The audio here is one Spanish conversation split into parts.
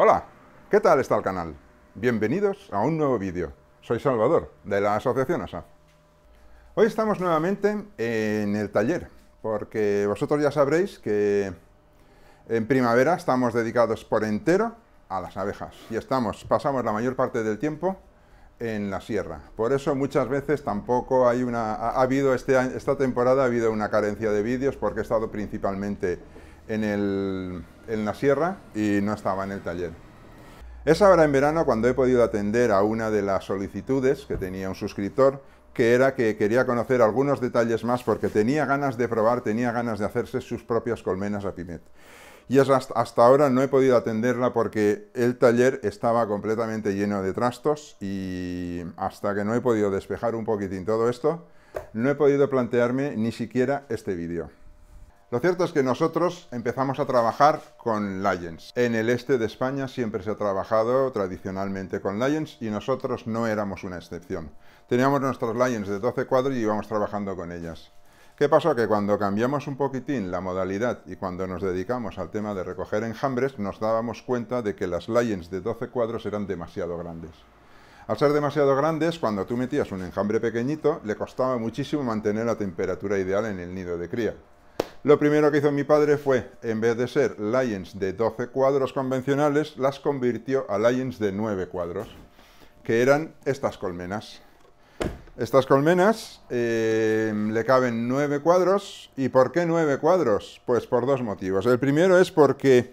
Hola, ¿qué tal está el canal? Bienvenidos a un nuevo vídeo. Soy Salvador, de la Asociación ASA. Hoy estamos nuevamente en el taller, porque vosotros ya sabréis que en primavera estamos dedicados por entero a las abejas y estamos, pasamos la mayor parte del tiempo en la sierra. Por eso muchas veces tampoco hay una... Ha habido este, esta temporada ha habido una carencia de vídeos porque he estado principalmente en el en la sierra y no estaba en el taller. Es ahora en verano cuando he podido atender a una de las solicitudes que tenía un suscriptor, que era que quería conocer algunos detalles más porque tenía ganas de probar, tenía ganas de hacerse sus propias colmenas a Pimet. Y hasta ahora no he podido atenderla porque el taller estaba completamente lleno de trastos y hasta que no he podido despejar un poquitín todo esto, no he podido plantearme ni siquiera este vídeo. Lo cierto es que nosotros empezamos a trabajar con Lions. En el este de España siempre se ha trabajado tradicionalmente con Lions y nosotros no éramos una excepción. Teníamos nuestros Lions de 12 cuadros y íbamos trabajando con ellas. ¿Qué pasó? Que cuando cambiamos un poquitín la modalidad y cuando nos dedicamos al tema de recoger enjambres, nos dábamos cuenta de que las Lions de 12 cuadros eran demasiado grandes. Al ser demasiado grandes, cuando tú metías un enjambre pequeñito, le costaba muchísimo mantener la temperatura ideal en el nido de cría. Lo primero que hizo mi padre fue, en vez de ser Lions de 12 cuadros convencionales, las convirtió a Lions de 9 cuadros, que eran estas colmenas. Estas colmenas eh, le caben 9 cuadros. ¿Y por qué 9 cuadros? Pues por dos motivos. El primero es porque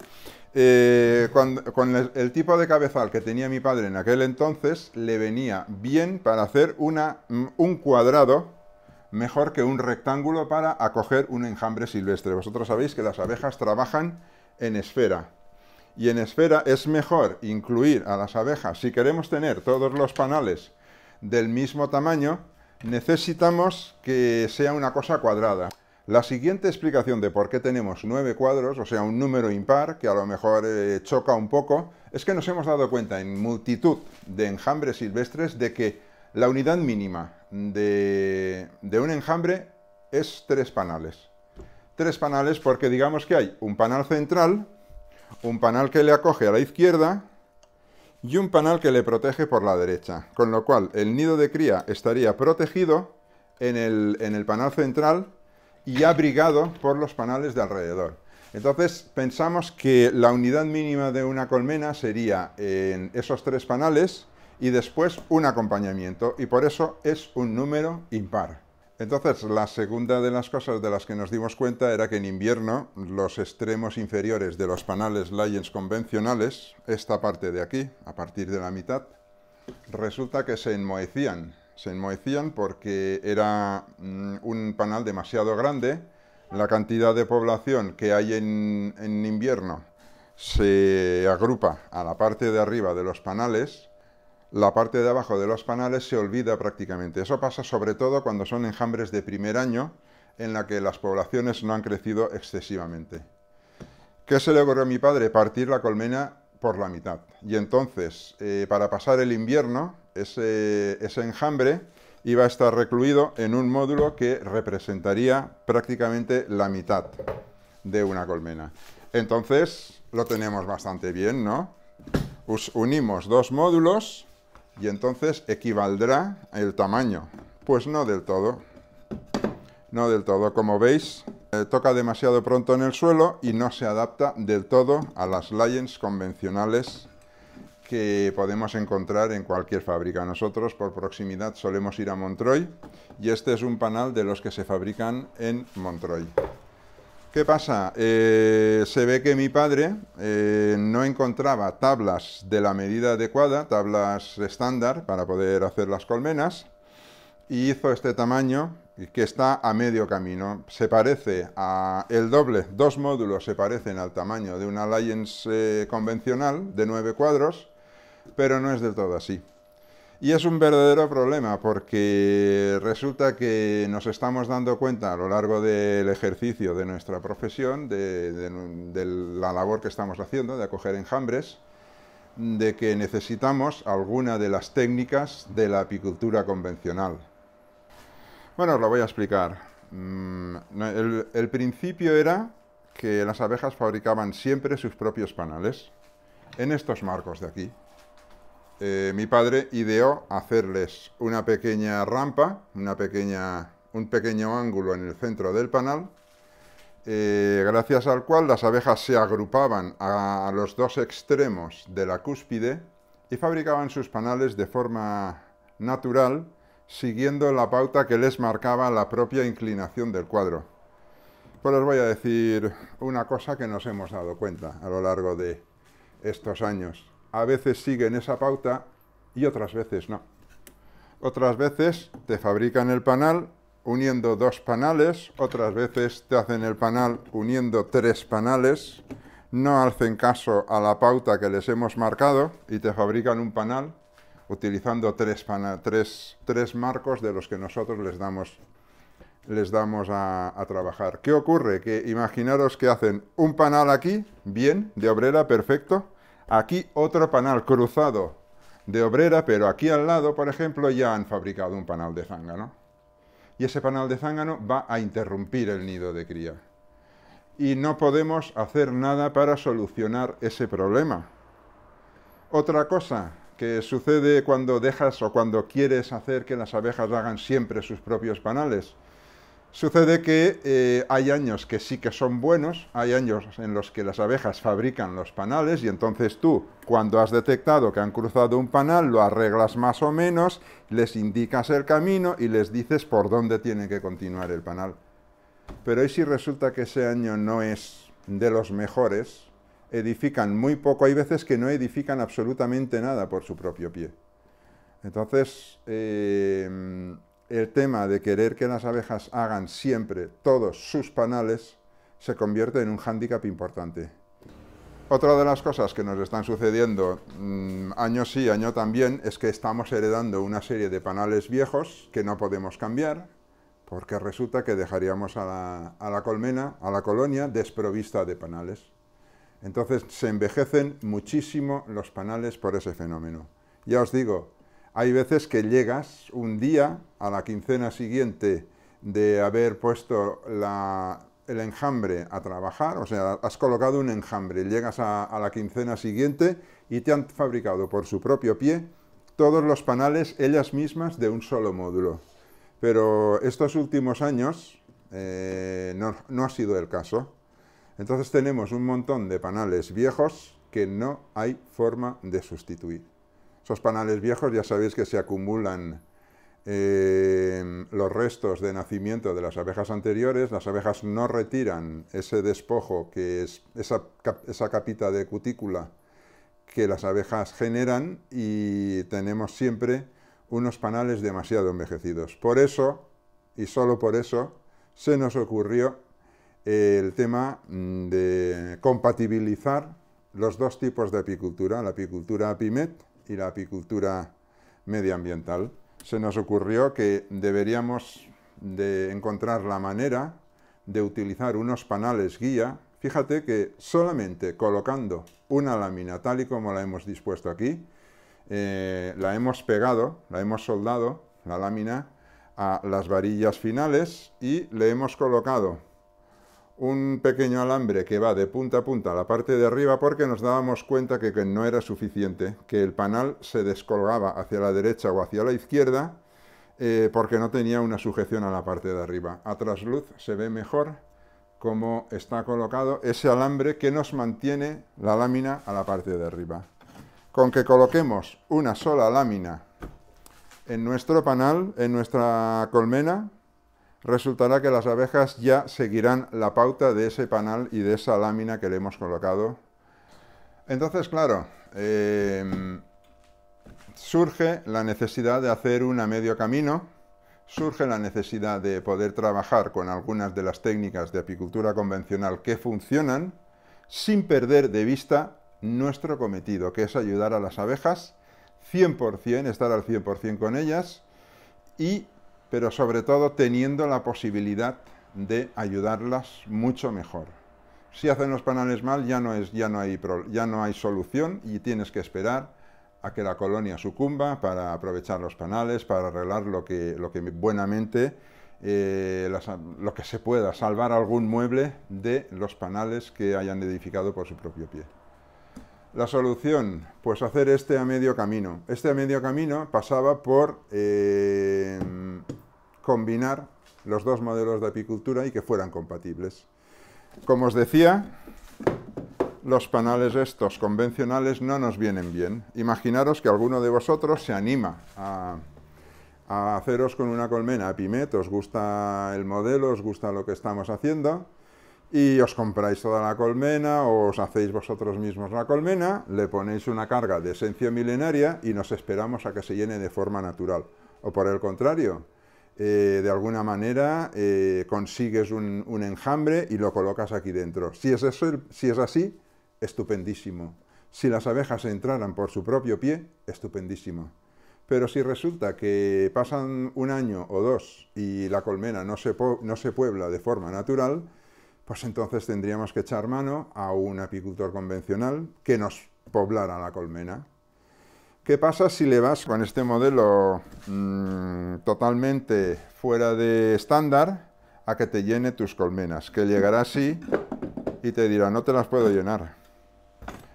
eh, con, el, tipo de cabezal que tenía mi padre en aquel entonces, le venía bien para hacer una, un cuadrado mejor que un rectángulo para acoger un enjambre silvestre. Vosotros sabéis que las abejas trabajan en esfera. Y en esfera es mejor incluir a las abejas. Si queremos tener todos los panales del mismo tamaño, necesitamos que sea una cosa cuadrada. La siguiente explicación de por qué tenemos nueve cuadros, o sea, un número impar, que a lo mejor eh, choca un poco, es que nos hemos dado cuenta en multitud de enjambres silvestres de que la unidad mínima de, un enjambre es tres panales. Tres panales porque digamos que hay un panal central, un panel que le acoge a la izquierda y un panal que le protege por la derecha. Con lo cual el nido de cría estaría protegido en el, en el central y abrigado por los panales de alrededor. Entonces pensamos que la unidad mínima de una colmena sería en esos tres panales, y después un acompañamiento y por eso es un número impar. Entonces, la segunda de las cosas de las que nos dimos cuenta era que en invierno los extremos inferiores de los panales Lions convencionales, esta parte de aquí, a partir de la mitad, resulta que se enmohecían. Se enmohecían porque era mm, un panal demasiado grande, la cantidad de población que hay en, en invierno se agrupa a la parte de arriba de los panales la parte de abajo de los panales se olvida prácticamente. Eso pasa sobre todo cuando son enjambres de primer año en la que las poblaciones no han crecido excesivamente. ¿Qué se le ocurrió a mi padre? Partir la colmena por la mitad. Y entonces, eh, para pasar el invierno, ese, enjambre iba a estar recluido en un módulo que representaría prácticamente la mitad de una colmena. Entonces, lo tenemos bastante bien, ¿no? unimos dos módulos y entonces equivaldrá el tamaño. Pues no del todo. No del todo. Como veis, eh, toca demasiado pronto en el suelo y no se adapta del todo a las Lions convencionales que podemos encontrar en cualquier fábrica. Nosotros por proximidad solemos ir a Montreuil y este es un panal de los que se fabrican en Montreuil. ¿Qué pasa? Eh, se ve que mi padre eh, no encontraba tablas de la medida adecuada, tablas estándar para poder hacer las colmenas, y hizo este tamaño que está a medio camino. Se parece a el doble, dos módulos se parecen al tamaño de una Lions eh, convencional de nueve cuadros, pero no es del todo así. Y es un verdadero problema porque resulta que nos estamos dando cuenta a lo largo del ejercicio de nuestra profesión, de, la labor que estamos haciendo, de acoger enjambres, de que necesitamos alguna de las técnicas de la apicultura convencional. Bueno, os lo voy a explicar. Mm, el, el, principio era que las abejas fabricaban siempre sus propios panales en estos marcos de aquí. Eh, mi padre ideó hacerles una pequeña rampa, un pequeño ángulo en el centro del panal, eh, gracias al cual las abejas se agrupaban a, los dos extremos de la cúspide y fabricaban sus panales de forma natural, siguiendo la pauta que les marcaba la propia inclinación del cuadro. Pues les voy a decir una cosa que nos hemos dado cuenta a lo largo de estos años a veces siguen esa pauta y otras veces no. Otras veces te fabrican el panal uniendo dos panales, otras veces te hacen el panal uniendo tres panales, no hacen caso a la pauta que les hemos marcado y te fabrican un panal utilizando tres, tres, marcos de los que nosotros les damos, les damos a, trabajar. ¿Qué ocurre? Que imaginaros que hacen un panal aquí, bien, de obrera, perfecto, Aquí otro panal cruzado de obrera, pero aquí al lado, por ejemplo, ya han fabricado un panal de zángano. Y ese panal de zángano va a interrumpir el nido de cría. Y no podemos hacer nada para solucionar ese problema. Otra cosa que sucede cuando dejas o cuando quieres hacer que las abejas hagan siempre sus propios panales Sucede que eh, hay años que sí que son buenos, hay años en los que las abejas fabrican los panales y entonces tú, cuando has detectado que han cruzado un panal, lo arreglas más o menos, les indicas el camino y les dices por dónde tiene que continuar el panal. Pero ¿y si resulta que ese año no es de los mejores, edifican muy poco, hay veces que no edifican absolutamente nada por su propio pie. Entonces, eh, el tema de querer que las abejas hagan siempre todos sus panales se convierte en un hándicap importante. Otra de las cosas que nos están sucediendo mm, año sí, año también, es que estamos heredando una serie de panales viejos que no podemos cambiar, porque resulta que dejaríamos a la colmena, a la colonia, desprovista de panales. Entonces se envejecen muchísimo los panales por ese fenómeno. Ya os digo, hay veces que llegas un día a la quincena siguiente de haber puesto el enjambre a trabajar, o sea, has colocado un enjambre, llegas a, la quincena siguiente y te han fabricado por su propio pie todos los panales ellas mismas de un solo módulo. Pero estos últimos años eh, no, no, ha sido el caso. Entonces tenemos un montón de panales viejos que no hay forma de sustituir. Esos panales viejos ya sabéis que se acumulan eh, los restos de nacimiento de las abejas anteriores, las abejas no retiran ese despojo, que es esa, esa capita de cutícula que las abejas generan y tenemos siempre unos panales demasiado envejecidos. Por eso, y solo por eso, se nos ocurrió eh, el tema mm, de compatibilizar los dos tipos de apicultura, la apicultura APIMET y la apicultura medioambiental, se nos ocurrió que deberíamos de encontrar la manera de utilizar unos panales guía. Fíjate que solamente colocando una lámina tal y como la hemos dispuesto aquí, eh, la hemos pegado, la hemos soldado, la lámina, a las varillas finales y le hemos colocado un pequeño alambre que va de punta a punta a la parte de arriba porque nos dábamos cuenta que, no era suficiente, que el panal se descolgaba hacia la derecha o hacia la izquierda eh, porque no tenía una sujeción a la parte de arriba. A trasluz se ve mejor cómo está colocado ese alambre que nos mantiene la lámina a la parte de arriba. Con que coloquemos una sola lámina en nuestro panal, en nuestra colmena, resultará que las abejas ya seguirán la pauta de ese panal y de esa lámina que le hemos colocado. Entonces, claro, em, surge la necesidad de hacer una medio camino, surge la necesidad de poder trabajar con algunas de las técnicas de apicultura convencional que funcionan, sin perder de vista nuestro cometido, que es ayudar a las abejas, 100%, estar al 100% con ellas y pero sobre todo teniendo la posibilidad de ayudarlas mucho mejor. Si hacen los panales mal, ya no, es, ya no, hay, ya no hay solución y tienes que esperar a que la colonia sucumba para aprovechar los panales, para arreglar lo que, lo que buenamente, eh, lo que se pueda, salvar algún mueble de los panales que hayan edificado por su propio pie. La solución, pues hacer este a medio camino. Este a medio camino pasaba por eh, combinar los dos modelos de apicultura y que fueran compatibles. Como os decía, los panales estos convencionales no nos vienen bien. Imaginaros que alguno de vosotros se anima a, a haceros con una colmena a os gusta el modelo, os gusta lo que estamos haciendo, y os compráis toda la colmena o os hacéis vosotros mismos la colmena, le ponéis una carga de esencia milenaria y nos esperamos a que se llene de forma natural. O por el contrario, eh, de alguna manera eh, consigues un, enjambre y lo colocas aquí dentro. Si es, así, estupendísimo. Si las abejas entraran por su propio pie, estupendísimo. Pero si resulta que pasan un año o dos y la colmena no se puebla de forma natural, pues entonces tendríamos que echar mano a un apicultor convencional que nos poblara la colmena. ¿Qué pasa si le vas con este modelo mm, totalmente fuera de estándar a que te llene tus colmenas? Que llegará así y te dirá, no te las puedo llenar.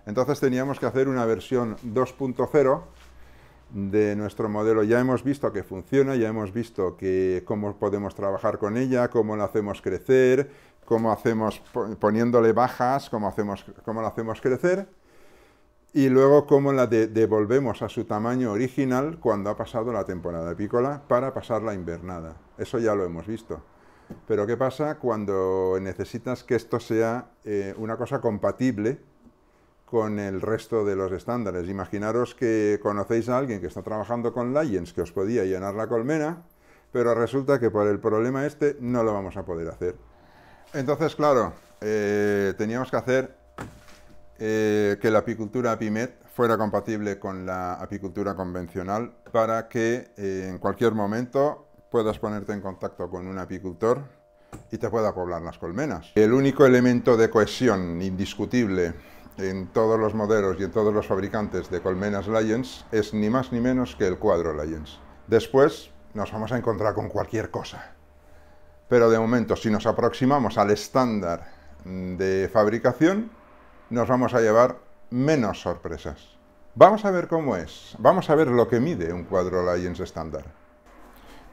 Entonces teníamos que hacer una versión 2.0 de nuestro modelo. Ya hemos visto que funciona, ya hemos visto que cómo podemos trabajar con ella, cómo la hacemos crecer, cómo hacemos poniéndole bajas, cómo, hacemos, cómo lo hacemos crecer y luego cómo la devolvemos a su tamaño original cuando ha pasado la temporada apícola para pasar la invernada. Eso ya lo hemos visto. Pero ¿qué pasa cuando necesitas que esto sea eh, una cosa compatible con el resto de los estándares? Imaginaros que conocéis a alguien que está trabajando con Lions, que os podía llenar la colmena, pero resulta que por el problema este no lo vamos a poder hacer. Entonces, claro, eh, teníamos que hacer eh, que la apicultura PIMET fuera compatible con la apicultura convencional para que eh, en cualquier momento puedas ponerte en contacto con un apicultor y te pueda poblar las colmenas. El único elemento de cohesión indiscutible en todos los modelos y en todos los fabricantes de colmenas Lions es ni más ni menos que el cuadro Lions. Después nos vamos a encontrar con cualquier cosa. Pero de momento, si nos aproximamos al estándar de fabricación, nos vamos a llevar menos sorpresas. Vamos a ver cómo es. Vamos a ver lo que mide un cuadro Lions estándar.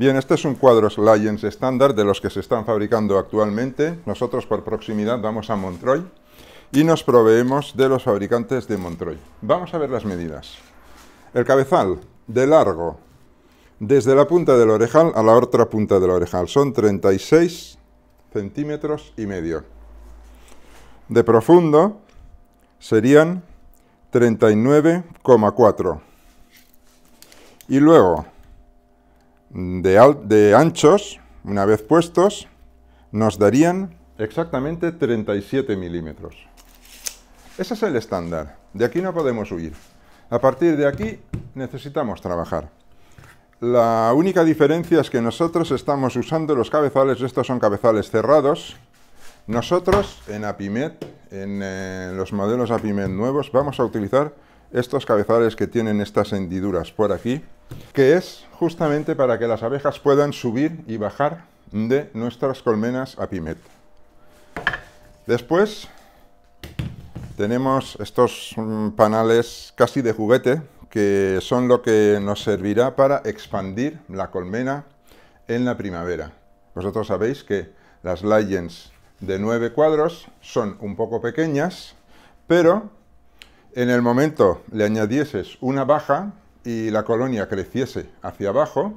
Bien, este es un cuadro Lions estándar de los que se están fabricando actualmente. Nosotros por proximidad vamos a Montreuil y nos proveemos de los fabricantes de Montreuil. Vamos a ver las medidas. El cabezal de largo desde la punta del orejal a la otra punta del orejal. Son 36 centímetros y medio. De profundo serían 39,4. Y luego, de, de anchos, una vez puestos, nos darían exactamente 37 milímetros. Ese es el estándar. De aquí no podemos huir. A partir de aquí necesitamos trabajar. La única diferencia es que nosotros estamos usando los cabezales, estos son cabezales cerrados. Nosotros en Apimet, en eh, los modelos Apimet nuevos, vamos a utilizar estos cabezales que tienen estas hendiduras por aquí, que es justamente para que las abejas puedan subir y bajar de nuestras colmenas Apimet. Después tenemos estos mm, panales casi de juguete, que son lo que nos servirá para expandir la colmena en la primavera. Vosotros sabéis que las Legends de 9 cuadros son un poco pequeñas, pero en el momento le añadieses una baja y la colonia creciese hacia abajo,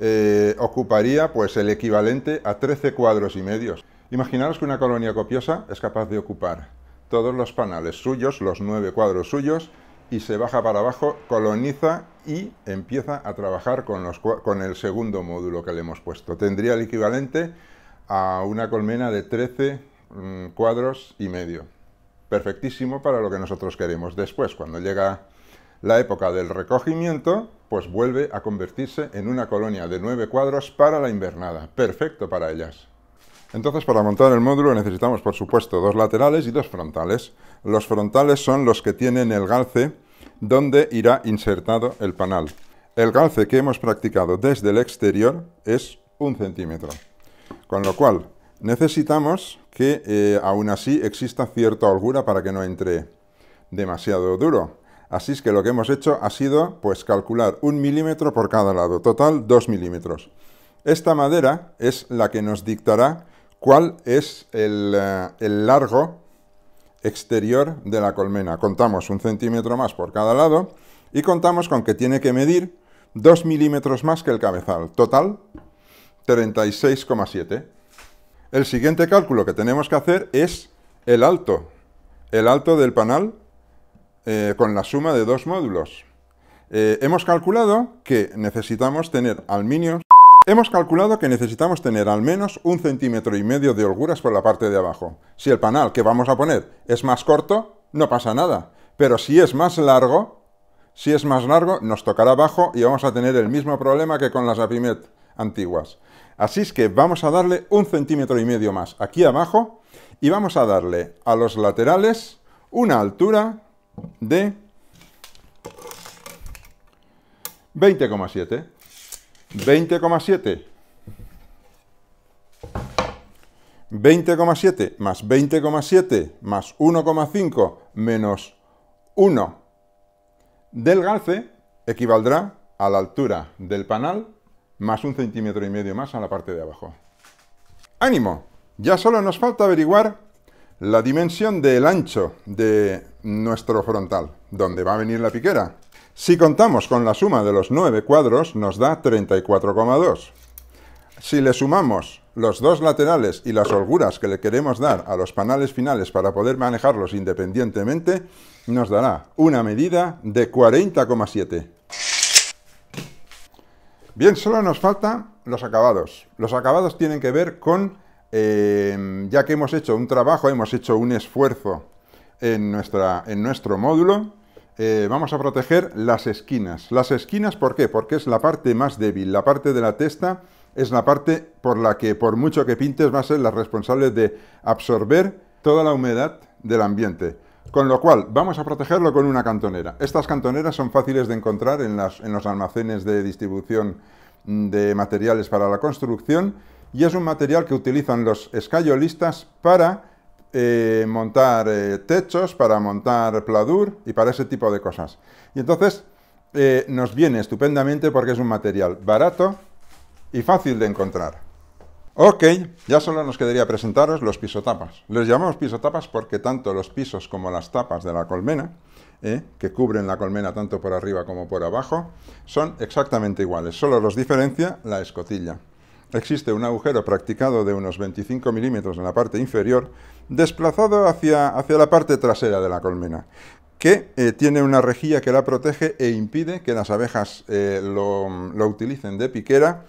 eh, ocuparía pues el equivalente a 13 cuadros y medios. Imaginaros que una colonia copiosa es capaz de ocupar todos los panales suyos, los 9 cuadros suyos, y se baja para abajo, coloniza y empieza a trabajar con, el segundo módulo que le hemos puesto. Tendría el equivalente a una colmena de 13 mm, cuadros y medio. Perfectísimo para lo que nosotros queremos. Después, cuando llega la época del recogimiento, pues vuelve a convertirse en una colonia de 9 cuadros para la invernada. Perfecto para ellas. Entonces, para montar el módulo necesitamos, por supuesto, dos laterales y dos frontales. Los frontales son los que tienen el galce donde irá insertado el panal. El galce que hemos practicado desde el exterior es un centímetro. Con lo cual, necesitamos que eh, aún así exista cierta holgura para que no entre demasiado duro. Así es que lo que hemos hecho ha sido pues calcular un milímetro por cada lado, total 2 milímetros. Esta madera es la que nos dictará ¿Cuál es eh, el, largo exterior de la colmena? Contamos un centímetro más por cada lado y contamos con que tiene que medir 2 milímetros más que el cabezal. Total, 36,7. El siguiente cálculo que tenemos que hacer es el alto. El alto del panal eh, con la suma de dos módulos. Eh, hemos calculado que necesitamos tener al Hemos calculado que necesitamos tener al menos un centímetro y medio de holguras por la parte de abajo. Si el panal que vamos a poner es más corto, no pasa nada. Pero si es más largo, si es más largo, nos tocará abajo y vamos a tener el mismo problema que con las Apimet antiguas. Así es que vamos a darle un centímetro y medio más aquí abajo y vamos a darle a los laterales una altura de 20,7. 20,7. 20,7 más 20,7 más 1,5 menos 1 del galce equivaldrá a la altura del panal más un centímetro y medio más a la parte de abajo. ¡Ánimo! Ya solo nos falta averiguar la dimensión del ancho de nuestro frontal, donde va a venir la piquera. Si contamos con la suma de los nueve cuadros, nos da 34,2. Si le sumamos los dos laterales y las holguras que le queremos dar a los panales finales para poder manejarlos independientemente, nos dará una medida de 40,7. Bien, solo nos faltan los acabados. Los acabados tienen que ver con, em, ya que hemos hecho un trabajo, hemos hecho un esfuerzo en, nuestra, en nuestro módulo, eh, vamos a proteger las esquinas. Las esquinas, ¿por qué? Porque es la parte más débil, la parte de la testa es la parte por la que, por mucho que pintes, va a ser la responsable de absorber toda la humedad del ambiente. Con lo cual, vamos a protegerlo con una cantonera. Estas cantoneras son fáciles de encontrar en, en los almacenes de distribución mm, de materiales para la construcción y es un material que utilizan los escayolistas para eh, montar eh, techos, para montar pladur y para ese tipo de cosas. Y entonces eh, nos viene estupendamente porque es un material barato y fácil de encontrar. Ok, ya solo nos quedaría presentaros los pisotapas. Les llamamos pisotapas porque tanto los pisos como las tapas de la colmena, que cubren la colmena tanto por arriba como por abajo, son exactamente iguales. Solo los diferencia la escotilla existe un agujero practicado de unos 25 milímetros en la parte inferior, desplazado hacia, hacia la parte trasera de la colmena, que eh, tiene una rejilla que la protege e impide que las abejas eh, lo, lo utilicen de piquera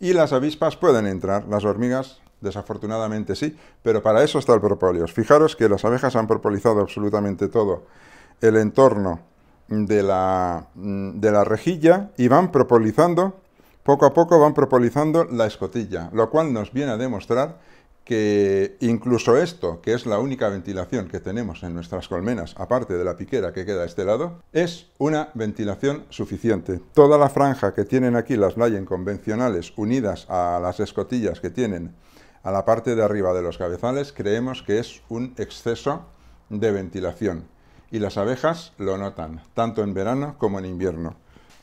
y las avispas pueden entrar, las hormigas desafortunadamente sí, pero para eso está el propóleo. Fijaros que las abejas han propolizado absolutamente todo el entorno de la, mm, de la rejilla y van propolizando poco a poco van propolizando la escotilla, lo cual nos viene a demostrar que incluso esto, que es la única ventilación que tenemos en nuestras colmenas, aparte de la piquera que queda a este lado, es una ventilación suficiente. Toda la franja que tienen aquí las Lion convencionales unidas a las escotillas que tienen a la parte de arriba de los cabezales, creemos que es un exceso de ventilación. Y las abejas lo notan, tanto en verano como en invierno.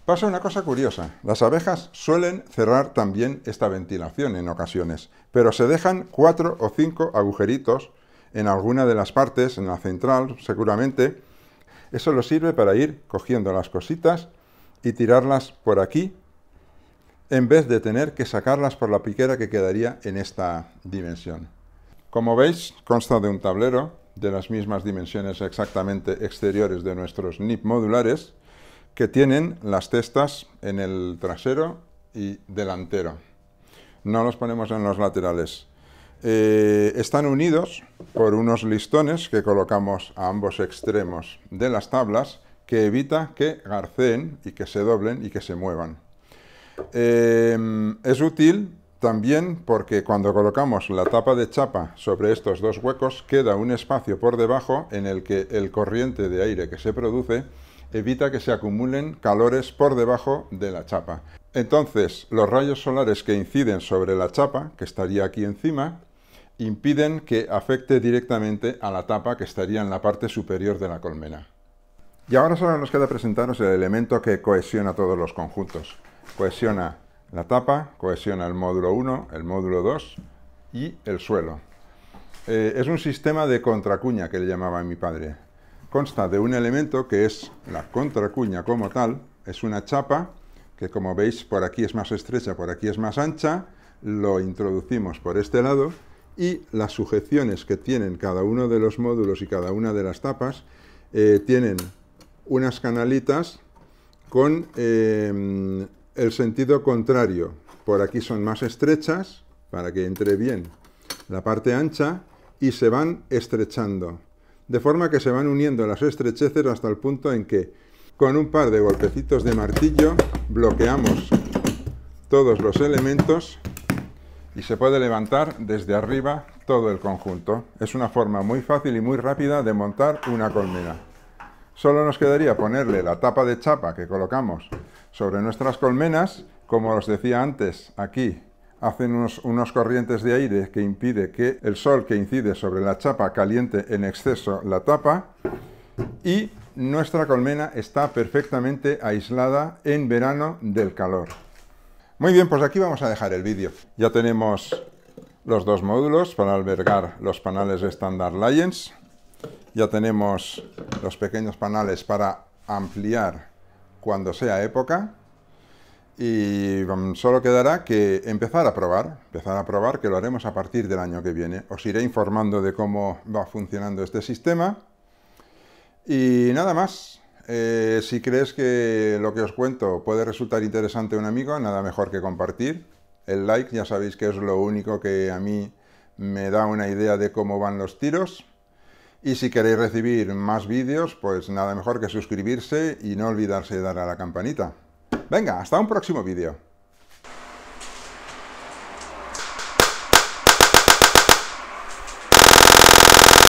Pasa una cosa curiosa. Las abejas suelen cerrar también esta ventilación en ocasiones, pero se dejan cuatro o cinco agujeritos en alguna de las partes, en la central seguramente. Eso lo sirve para ir cogiendo las cositas y tirarlas por aquí, en vez de tener que sacarlas por la piquera que quedaría en esta dimensión. Como veis, consta de un tablero de las mismas dimensiones exactamente exteriores de nuestros NIP modulares, que tienen las testas en el trasero y delantero. No los ponemos en los laterales. Eh, están unidos por unos listones que colocamos a ambos extremos de las tablas que evita que garceen y que se doblen y que se muevan. Em, es útil también porque cuando colocamos la tapa de chapa sobre estos dos huecos queda un espacio por debajo en el que el corriente de aire que se produce evita que se acumulen calores por debajo de la chapa. Entonces, los rayos solares que inciden sobre la chapa, que estaría aquí encima, impiden que afecte directamente a la tapa que estaría en la parte superior de la colmena. Y ahora solo nos queda presentaros el elemento que cohesiona todos los conjuntos. Cohesiona la tapa, cohesiona el módulo 1, el módulo 2 y el suelo. Eh, es un sistema de contracuña que le llamaba mi padre consta de un elemento que es la contracuña como tal, es una chapa que como veis por aquí es más estrecha, por aquí es más ancha, lo introducimos por este lado y las sujeciones que tienen cada uno de los módulos y cada una de las tapas eh, tienen unas canalitas con eh, el sentido contrario. Por aquí son más estrechas para que entre bien la parte ancha y se van estrechando de forma que se van uniendo las estrecheces hasta el punto en que, con un par de golpecitos de martillo, bloqueamos todos los elementos y se puede levantar desde arriba todo el conjunto. Es una forma muy fácil y muy rápida de montar una colmena. Solo nos quedaría ponerle la tapa de chapa que colocamos sobre nuestras colmenas, como os decía antes, aquí hacen unos, corrientes de aire que impide que el sol que incide sobre la chapa caliente en exceso la tapa y nuestra colmena está perfectamente aislada en verano del calor. Muy bien, pues aquí vamos a dejar el vídeo. Ya tenemos los dos módulos para albergar los panales estándar Lions. Ya tenemos los pequeños panales para ampliar cuando sea época y solo quedará que empezar a probar, empezar a probar, que lo haremos a partir del año que viene. Os iré informando de cómo va funcionando este sistema. Y nada más, eh, si crees que lo que os cuento puede resultar interesante a un amigo, nada mejor que compartir. El like ya sabéis que es lo único que a mí me da una idea de cómo van los tiros. Y si queréis recibir más vídeos, pues nada mejor que suscribirse y no olvidarse de dar a la campanita. Venga, hasta un próximo vídeo.